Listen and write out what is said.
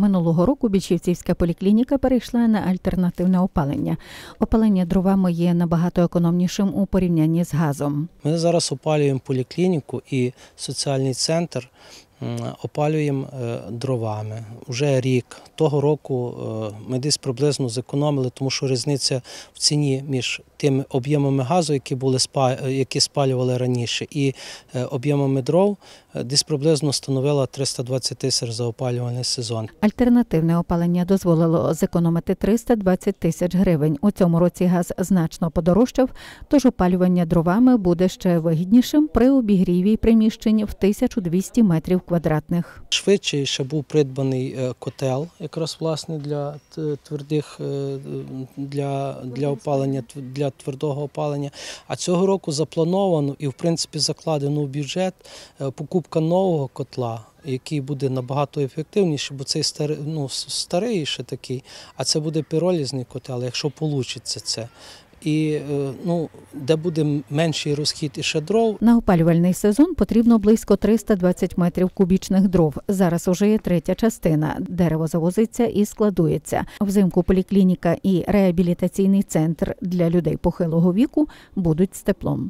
Минулого року Бічівцівська поліклініка перейшла на альтернативне опалення. Опалення дровами є набагато економнішим у порівнянні з газом. Ми зараз опалюємо поліклініку і соціальний центр опалюємо е, дровами. Уже рік того року е, ми десь приблизно зекономили, тому що різниця в ціні між тими об'ємами газу, які були е, які спалювали раніше, і об'ємами дров десь приблизно становила 320 тисяч за опалювальний сезон. Альтернативне опалення дозволило зекономити 320 тисяч гривень. У цьому році газ значно подорожчав, тож опалювання дровами буде ще вигіднішим при обігріві приміщень в 1200 метрів квадратних. Швидше ще був придбаний е, котел, якраз власне для е, твердих е, для для опалення, для твердого опалення. А цього року заплановано і в принципі закладено в бюджет покупка нового котла. Який буде набагато ефективніший, бо цей старий, ну, старий ще такий, а це буде піролізний котел, якщо вийде це і е, ну, де буде менший розхід і ще дров. На опалювальний сезон потрібно близько 320 метрів кубічних дров. Зараз уже є третя частина. Дерево завозиться і складується. Взимку поліклініка і реабілітаційний центр для людей похилого віку будуть з теплом.